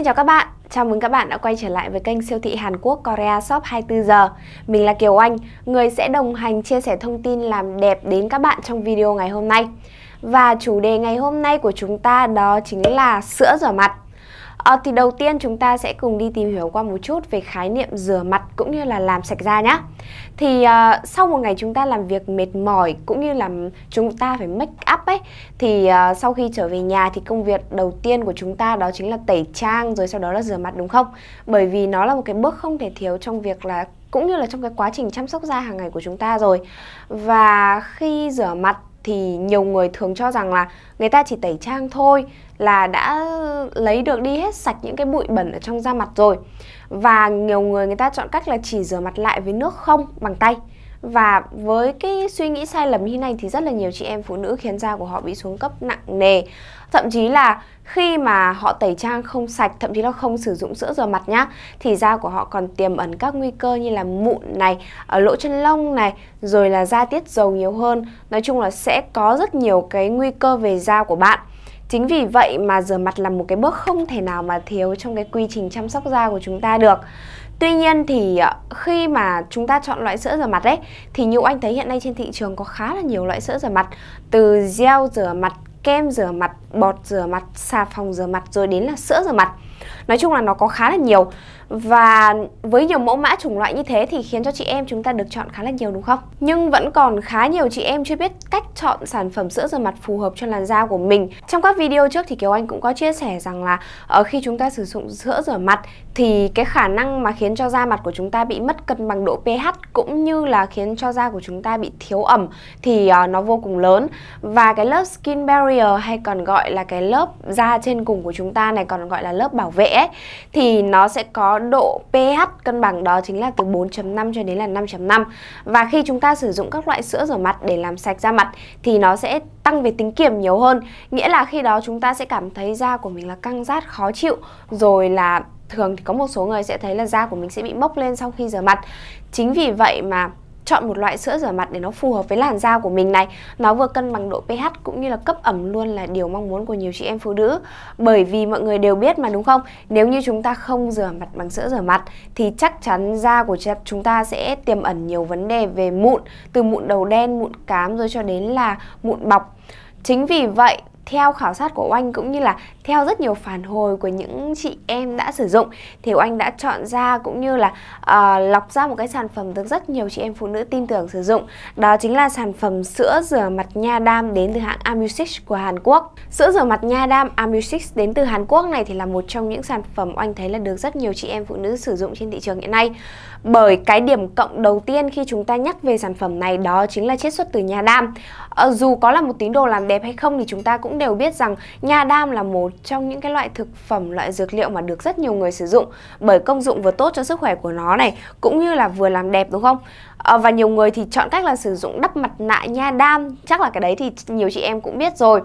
Xin chào các bạn, chào mừng các bạn đã quay trở lại với kênh siêu thị Hàn Quốc Korea Shop 24 giờ. Mình là Kiều Anh, người sẽ đồng hành chia sẻ thông tin làm đẹp đến các bạn trong video ngày hôm nay. Và chủ đề ngày hôm nay của chúng ta đó chính là sữa rửa mặt. À, thì đầu tiên chúng ta sẽ cùng đi tìm hiểu qua một chút về khái niệm rửa mặt cũng như là làm sạch da nhé. Thì à, sau một ngày chúng ta làm việc mệt mỏi cũng như là chúng ta phải make up ấy thì à, sau khi trở về nhà thì công việc đầu tiên của chúng ta đó chính là tẩy trang rồi sau đó là rửa mặt đúng không? Bởi vì nó là một cái bước không thể thiếu trong việc là cũng như là trong cái quá trình chăm sóc da hàng ngày của chúng ta rồi. Và khi rửa mặt thì nhiều người thường cho rằng là người ta chỉ tẩy trang thôi là đã lấy được đi hết sạch những cái bụi bẩn ở trong da mặt rồi và nhiều người người ta chọn cách là chỉ rửa mặt lại với nước không bằng tay và với cái suy nghĩ sai lầm như này thì rất là nhiều chị em phụ nữ khiến da của họ bị xuống cấp nặng nề thậm chí là khi mà họ tẩy trang không sạch thậm chí là không sử dụng sữa rửa mặt nhá thì da của họ còn tiềm ẩn các nguy cơ như là mụn này ở ờ, lỗ chân lông này rồi là da tiết dầu nhiều hơn nói chung là sẽ có rất nhiều cái nguy cơ về da của bạn Chính vì vậy mà rửa mặt là một cái bước không thể nào mà thiếu trong cái quy trình chăm sóc da của chúng ta được. Tuy nhiên thì ờ, khi mà chúng ta chọn loại sữa rửa mặt đấy thì như anh thấy hiện nay trên thị trường có khá là nhiều loại sữa rửa mặt từ gel rửa mặt, kem rửa mặt, bọt rửa mặt, xà phòng rửa mặt rồi đến là sữa rửa mặt. Nói chung là nó có khá là nhiều và với nhiều mẫu mã chủng loại như thế thì khiến cho chị em chúng ta được chọn khá là nhiều đúng không? Nhưng vẫn còn khá nhiều chị em chưa biết cách chọn sản phẩm sữa rửa mặt phù hợp cho làn da của mình. Trong các video trước thì Kiều Anh cũng có chia sẻ rằng là ở ờ, khi chúng ta sử dụng sữa rửa mặt thì cái khả năng mà khiến cho da mặt của chúng ta bị mất cân bằng độ pH cũng như là khiến cho da của chúng ta bị thiếu ẩm thì ờ, nó vô cùng lớn và cái lớp skin barrier hay còn gọi là cái lớp da trên cùng của chúng ta này còn gọi là lớp bảo bảo vệ ấy, thì nó sẽ có độ pH cân bằng đó chính là từ 4.5 cho đến là 5.5 và khi chúng ta sử dụng các loại sữa rửa mặt để làm sạch da mặt thì nó sẽ tăng về tính kiềm nhiều hơn nghĩa là khi đó chúng ta sẽ cảm thấy da của mình là căng rát khó chịu rồi là thường thì có một số người sẽ thấy là da của mình sẽ bị mốc lên sau khi rửa mặt chính vì vậy mà chọn một loại sữa rửa mặt để nó phù hợp với làn da của mình này nó vừa cân bằng độ pH cũng như là cấp ẩm luôn là điều mong muốn của nhiều chị em phụ nữ bởi vì mọi người đều biết mà đúng không nếu như chúng ta không rửa mặt bằng sữa rửa mặt thì chắc chắn da của chúng ta sẽ tiềm ẩn nhiều vấn đề về mụn từ mụn đầu đen mụn cám rồi cho đến là mụn bọc Chính vì vậy theo khảo sát của Oanh cũng như là theo rất nhiều phản hồi của những chị em đã sử dụng thì Oanh đã chọn ra cũng như là uh, lọc ra một cái sản phẩm được rất nhiều chị em phụ nữ tin tưởng sử dụng đó chính là sản phẩm sữa rửa mặt nha đam đến từ hãng Amusix của Hàn Quốc sữa rửa mặt nha đam Amusix đến từ Hàn Quốc này thì là một trong những sản phẩm Oanh thấy là được rất nhiều chị em phụ nữ sử dụng trên thị trường hiện nay bởi cái điểm cộng đầu tiên khi chúng ta nhắc về sản phẩm này đó chính là chiết xuất từ nha đam. Ờ, dù có là một tín đồ làm đẹp hay không thì chúng ta cũng đều biết rằng nha đam là một trong những cái loại thực phẩm, loại dược liệu mà được rất nhiều người sử dụng bởi công dụng vừa tốt cho sức khỏe của nó này cũng như là vừa làm đẹp đúng không? Ờ, và nhiều người thì chọn cách là sử dụng đắp mặt nạ nha đam chắc là cái đấy thì nhiều chị em cũng biết rồi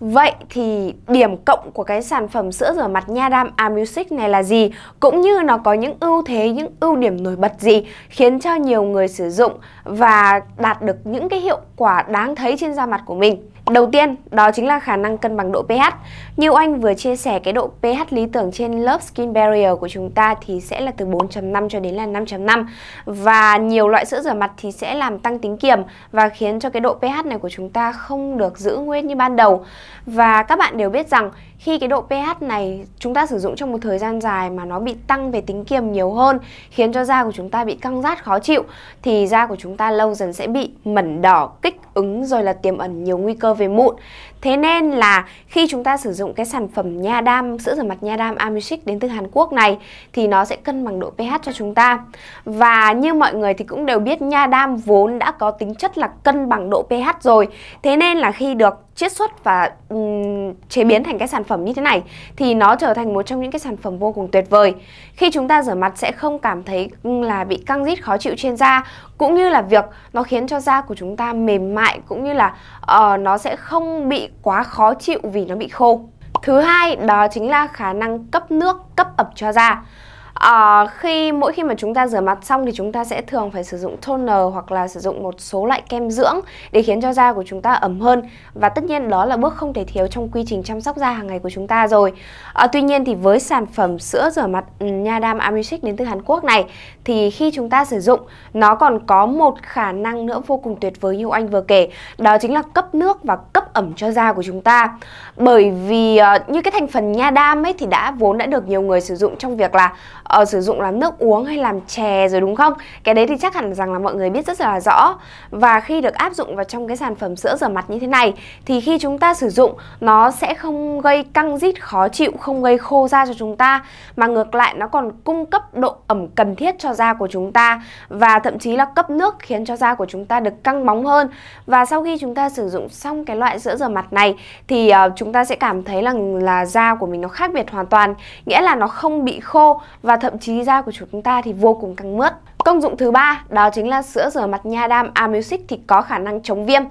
vậy thì điểm cộng của cái sản phẩm sữa rửa mặt nha đam Amusic này là gì cũng như nó có những ưu thế những ưu điểm nổi bật gì khiến cho nhiều người sử dụng và đạt được những cái hiệu quả đáng thấy trên da mặt của mình Đầu tiên, đó chính là khả năng cân bằng độ pH. Như anh vừa chia sẻ cái độ pH lý tưởng trên lớp skin barrier của chúng ta thì sẽ là từ 4.5 cho đến là 5.5 và nhiều loại sữa rửa mặt thì sẽ làm tăng tính kiềm và khiến cho cái độ pH này của chúng ta không được giữ nguyên như ban đầu. Và các bạn đều biết rằng khi cái độ pH này chúng ta sử dụng trong một thời gian dài mà nó bị tăng về tính kiềm nhiều hơn khiến cho da của chúng ta bị căng rát khó chịu thì da của chúng ta lâu dần sẽ bị mẩn đỏ, kích ứng rồi là tiềm ẩn nhiều nguy cơ về mụn. Thế nên là khi chúng ta sử dụng cái sản phẩm nha đam, sữa rửa mặt nha đam Amishik đến từ Hàn Quốc này thì nó sẽ cân bằng độ pH cho chúng ta. Và như mọi người thì cũng đều biết nha đam vốn đã có tính chất là cân bằng độ pH rồi. Thế nên là khi được chiết xuất và um, chế biến thành cái sản phẩm như thế này thì nó trở thành một trong những cái sản phẩm vô cùng tuyệt vời. Khi chúng ta rửa mặt sẽ không cảm thấy là bị căng rít khó chịu trên da cũng như là việc nó khiến cho da của chúng ta mềm mại cũng như là uh, nó sẽ không bị quá khó chịu vì nó bị khô thứ hai đó chính là khả năng cấp nước cấp ẩm cho da à, khi mỗi khi mà chúng ta rửa mặt xong thì chúng ta sẽ thường phải sử dụng toner hoặc là sử dụng một số loại kem dưỡng để khiến cho da của chúng ta ẩm hơn và tất nhiên đó là bước không thể thiếu trong quy trình chăm sóc da hàng ngày của chúng ta rồi à, tuy nhiên thì với sản phẩm sữa rửa mặt ừ, nha đam Amishik đến từ Hàn Quốc này thì khi chúng ta sử dụng nó còn có một khả năng nữa vô cùng tuyệt vời như anh vừa kể đó chính là cấp nước và cấp ẩm cho da của chúng ta bởi vì uh, như cái thành phần nha đam ấy thì đã vốn đã được nhiều người sử dụng trong việc là uh, sử dụng làm nước uống hay làm chè rồi đúng không? Cái đấy thì chắc hẳn rằng là mọi người biết rất là rõ. Và khi được áp dụng vào trong cái sản phẩm sữa rửa mặt như thế này thì khi chúng ta sử dụng nó sẽ không gây căng rít khó chịu, không gây khô da cho chúng ta mà ngược lại nó còn cung cấp độ ẩm cần thiết cho da của chúng ta và thậm chí là cấp nước khiến cho da của chúng ta được căng bóng hơn. Và sau khi chúng ta sử dụng xong cái loại sữa rửa mặt này thì uh, chúng ta sẽ cảm thấy là là da của mình nó khác biệt hoàn toàn, nghĩa là nó không bị khô và thậm chí da của chúng ta thì vô cùng căng mướt. Công dụng thứ ba đó chính là sữa rửa mặt nha đam Amusic thì có khả năng chống viêm.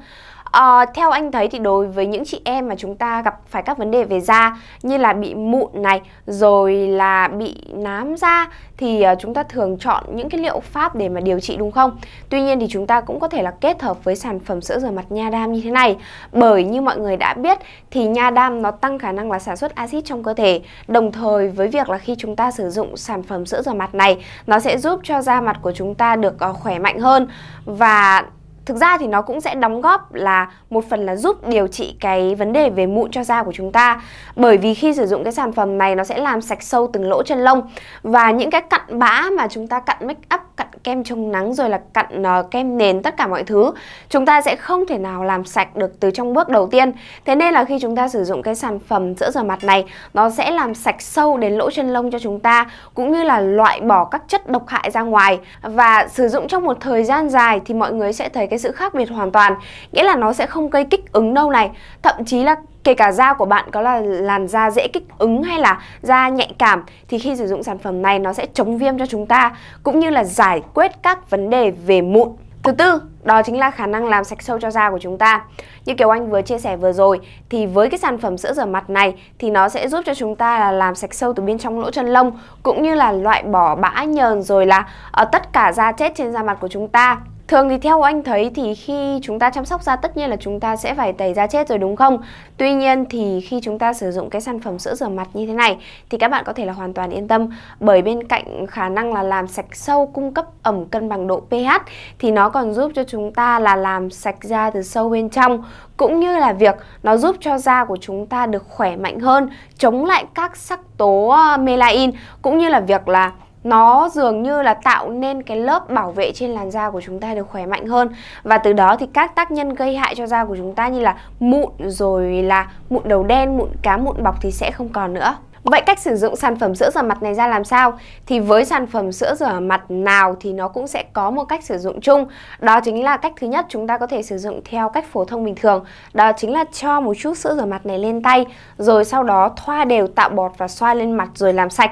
À, theo anh thấy thì đối với những chị em mà chúng ta gặp phải các vấn đề về da như là bị mụn này rồi là bị nám da thì ờ, chúng ta thường chọn những cái liệu pháp để mà điều trị đúng không? Tuy nhiên thì chúng ta cũng có thể là kết hợp với sản phẩm sữa rửa mặt nha đam như thế này bởi như mọi người đã biết thì nha đam nó tăng khả năng là sản xuất axit trong cơ thể đồng thời với việc là khi chúng ta sử dụng sản phẩm sữa rửa mặt này nó sẽ giúp cho da mặt của chúng ta được ờ, khỏe mạnh hơn và thực ra thì nó cũng sẽ đóng góp là một phần là giúp điều trị cái vấn đề về mụn cho da của chúng ta bởi vì khi sử dụng cái sản phẩm này nó sẽ làm sạch sâu từng lỗ chân lông và những cái cặn bã mà chúng ta cặn make up cặn kem chống nắng rồi là cặn uh, kem nền tất cả mọi thứ chúng ta sẽ không thể nào làm sạch được từ trong bước đầu tiên thế nên là khi chúng ta sử dụng cái sản phẩm giữa giờ mặt này nó sẽ làm sạch sâu đến lỗ chân lông cho chúng ta cũng như là loại bỏ các chất độc hại ra ngoài và sử dụng trong một thời gian dài thì mọi người sẽ thấy cái sự khác biệt hoàn toàn nghĩa là nó sẽ không gây kích ứng đâu này thậm chí là kể cả da của bạn có là làn da dễ kích ứng hay là da nhạy cảm thì khi sử dụng sản phẩm này nó sẽ chống viêm cho chúng ta cũng như là giải quyết các vấn đề về mụn Thứ tư, đó chính là khả năng làm sạch sâu cho da của chúng ta. Như kiểu Anh vừa chia sẻ vừa rồi thì với cái sản phẩm sữa rửa mặt này thì nó sẽ giúp cho chúng ta là làm sạch sâu từ bên trong lỗ chân lông cũng như là loại bỏ bã nhờn rồi là ở ờ, tất cả da chết trên da mặt của chúng ta. Thường thì theo anh thấy thì khi chúng ta chăm sóc da tất nhiên là chúng ta sẽ phải tẩy da chết rồi đúng không? Tuy nhiên thì khi chúng ta sử dụng cái sản phẩm sữa rửa mặt như thế này thì các bạn có thể là hoàn toàn yên tâm bởi bên cạnh khả năng là làm sạch sâu cung cấp ẩm cân bằng độ pH thì nó còn giúp cho chúng ta là làm sạch da từ sâu bên trong cũng như là việc nó giúp cho da của chúng ta được khỏe mạnh hơn, chống lại các sắc tố ờ, melanin cũng như là việc là nó dường như là tạo nên cái lớp bảo vệ trên làn da của chúng ta được khỏe mạnh hơn và từ đó thì các tác nhân gây hại cho da của chúng ta như là mụn rồi là mụn đầu đen, mụn cá, mụn bọc thì sẽ không còn nữa. Vậy cách sử dụng sản phẩm sữa rửa mặt này ra làm sao? Thì với sản phẩm sữa rửa mặt nào thì nó cũng sẽ có một cách sử dụng chung. Đó chính là cách thứ nhất chúng ta có thể sử dụng theo cách phổ thông bình thường. Đó chính là cho một chút sữa rửa mặt này lên tay rồi sau đó thoa đều tạo bọt và xoa lên mặt rồi làm sạch.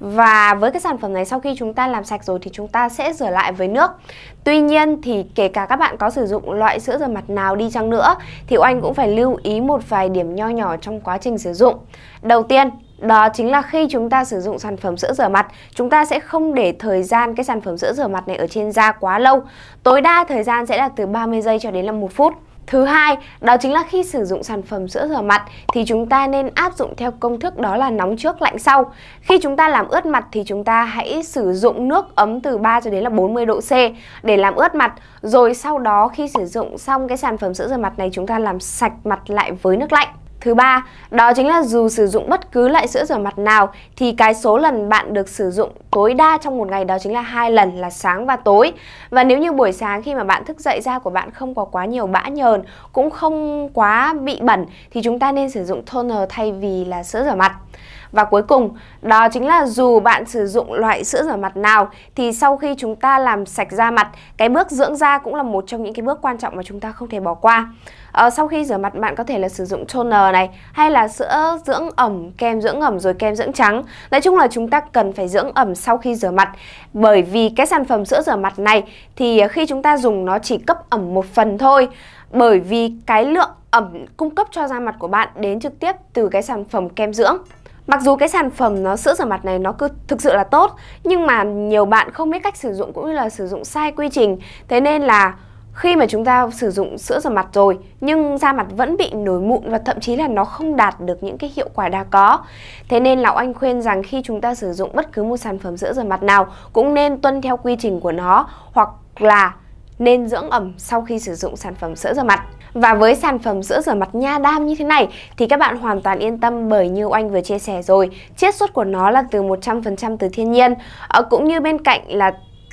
Và với cái sản phẩm này sau khi chúng ta làm sạch rồi thì chúng ta sẽ rửa lại với nước Tuy nhiên thì kể cả các bạn có sử dụng loại sữa rửa mặt nào đi chăng nữa Thì Oanh cũng phải lưu ý một vài điểm nho nhỏ trong quá trình sử dụng Đầu tiên đó chính là khi chúng ta sử dụng sản phẩm sữa rửa mặt, chúng ta sẽ không để thời gian cái sản phẩm sữa rửa mặt này ở trên da quá lâu. Tối đa thời gian sẽ là từ 30 giây cho đến là 1 phút. Thứ hai, đó chính là khi sử dụng sản phẩm sữa rửa mặt thì chúng ta nên áp dụng theo công thức đó là nóng trước lạnh sau. Khi chúng ta làm ướt mặt thì chúng ta hãy sử dụng nước ấm từ 3 cho đến là 40 độ C để làm ướt mặt. Rồi sau đó khi sử dụng xong cái sản phẩm sữa rửa mặt này chúng ta làm sạch mặt lại với nước lạnh. Thứ ba, đó chính là dù sử dụng bất cứ loại sữa rửa mặt nào thì cái số lần bạn được sử dụng tối đa trong một ngày đó chính là hai lần là sáng và tối. Và nếu như buổi sáng khi mà bạn thức dậy da của bạn không có quá nhiều bã nhờn, cũng không quá bị bẩn thì chúng ta nên sử dụng toner thay vì là sữa rửa mặt. Và cuối cùng, đó chính là dù bạn sử dụng loại sữa rửa mặt nào thì sau khi chúng ta làm sạch da mặt, cái bước dưỡng da cũng là một trong những cái bước quan trọng mà chúng ta không thể bỏ qua. Ờ, sau khi rửa mặt bạn có thể là sử dụng toner này hay là sữa dưỡng ẩm, kem dưỡng ẩm rồi kem dưỡng trắng. Nói chung là chúng ta cần phải dưỡng ẩm sau khi rửa mặt bởi vì cái sản phẩm sữa rửa mặt này thì ờ, khi chúng ta dùng nó chỉ cấp ẩm một phần thôi bởi vì cái lượng ẩm cung cấp cho da mặt của bạn đến trực tiếp từ cái sản phẩm kem dưỡng Mặc dù cái sản phẩm nó sữa rửa mặt này nó cứ thực sự là tốt nhưng mà nhiều bạn không biết cách sử dụng cũng như là sử dụng sai quy trình. Thế nên là khi mà chúng ta sử dụng sữa rửa mặt rồi nhưng da mặt vẫn bị nổi mụn và thậm chí là nó không đạt được những cái hiệu quả đã có. Thế nên lão anh khuyên rằng khi chúng ta sử dụng bất cứ một sản phẩm sữa rửa mặt nào cũng nên tuân theo quy trình của nó hoặc là nên dưỡng ẩm sau khi sử dụng sản phẩm sữa rửa mặt. Và với sản phẩm sữa rửa mặt nha đam như thế này thì các bạn hoàn toàn yên tâm bởi như anh vừa chia sẻ rồi, chiết xuất của nó là từ 100% từ thiên nhiên, ờ, cũng như bên cạnh là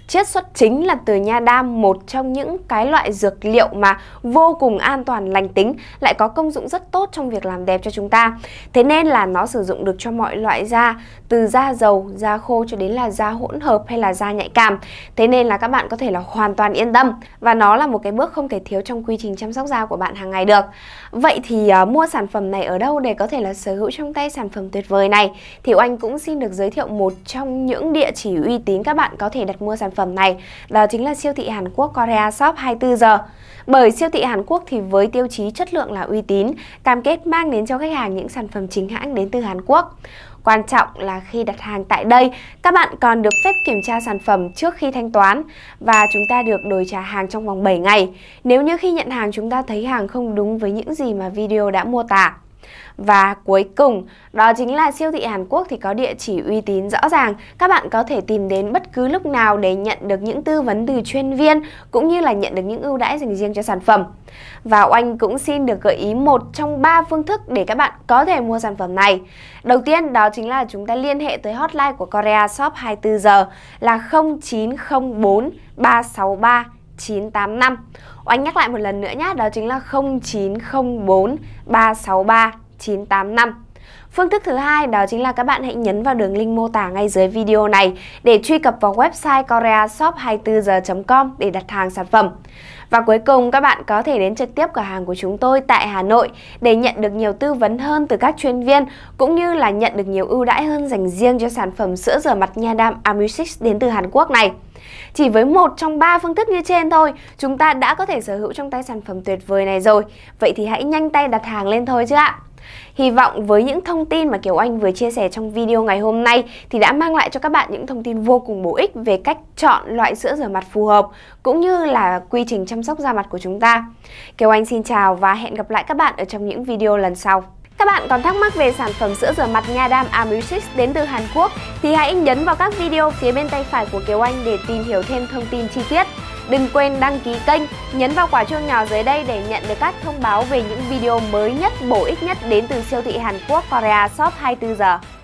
chiết xuất chính là từ nha đam, một trong những cái loại dược liệu mà vô cùng an toàn lành tính, lại có công dụng rất tốt trong việc làm đẹp cho chúng ta. Thế nên là nó sử dụng được cho mọi loại da, từ da dầu, da khô cho đến là da hỗn hợp hay là da nhạy cảm. Thế nên là các bạn có thể là hoàn toàn yên tâm và nó là một cái bước không thể thiếu trong quy trình chăm sóc da của bạn hàng ngày được. Vậy thì uh, mua sản phẩm này ở đâu để có thể là sở hữu trong tay sản phẩm tuyệt vời này? Thì Oanh cũng xin được giới thiệu một trong những địa chỉ uy tín các bạn có thể đặt mua sản phẩm phẩm này, đó chính là siêu thị Hàn Quốc Korea Shop 24 giờ. Bởi siêu thị Hàn Quốc thì với tiêu chí chất lượng là uy tín, cam kết mang đến cho khách hàng những sản phẩm chính hãng đến từ Hàn Quốc. Quan trọng là khi đặt hàng tại đây, các bạn còn được phép kiểm tra sản phẩm trước khi thanh toán và chúng ta được đổi trả hàng trong vòng 7 ngày. Nếu như khi nhận hàng chúng ta thấy hàng không đúng với những gì mà video đã mô tả, và cuối cùng, đó chính là siêu thị Hàn Quốc thì có địa chỉ uy tín rõ ràng. Các bạn có thể tìm đến bất cứ lúc nào để nhận được những tư vấn từ chuyên viên cũng như là nhận được những ưu đãi dành riêng cho sản phẩm. Và Oanh cũng xin được gợi ý một trong ba phương thức để các bạn có thể mua sản phẩm này. Đầu tiên đó chính là chúng ta liên hệ tới hotline của Korea Shop 24 giờ là 0904 363 985. Oanh nhắc lại một lần nữa nhé, đó chính là 0904 363 985. Phương thức thứ hai đó chính là các bạn hãy nhấn vào đường link mô tả ngay dưới video này để truy cập vào website koreashop24giờ.com để đặt hàng sản phẩm. Và cuối cùng các bạn có thể đến trực tiếp cửa hàng của chúng tôi tại Hà Nội để nhận được nhiều tư vấn hơn từ các chuyên viên cũng như là nhận được nhiều ưu đãi hơn dành riêng cho sản phẩm sữa rửa mặt nha đam Amusix đến từ Hàn Quốc này. Chỉ với một trong ba phương thức như trên thôi, chúng ta đã có thể sở hữu trong tay sản phẩm tuyệt vời này rồi. Vậy thì hãy nhanh tay đặt hàng lên thôi chứ ạ. Hy vọng với những thông tin mà Kiều Anh vừa chia sẻ trong video ngày hôm nay thì đã mang lại cho các bạn những thông tin vô cùng bổ ích về cách chọn loại sữa rửa mặt phù hợp cũng như là quy trình chăm sóc da mặt của chúng ta. Kiều Anh xin chào và hẹn gặp lại các bạn ở trong những video lần sau. Các bạn còn thắc mắc về sản phẩm sữa rửa mặt Nha Đam Amrusix đến từ Hàn Quốc thì hãy nhấn vào các video phía bên tay phải của Kiều Anh để tìm hiểu thêm thông tin chi tiết. Đừng quên đăng ký kênh, nhấn vào quả chuông nhỏ dưới đây để nhận được các thông báo về những video mới nhất, bổ ích nhất đến từ siêu thị Hàn Quốc Korea Shop 24 giờ.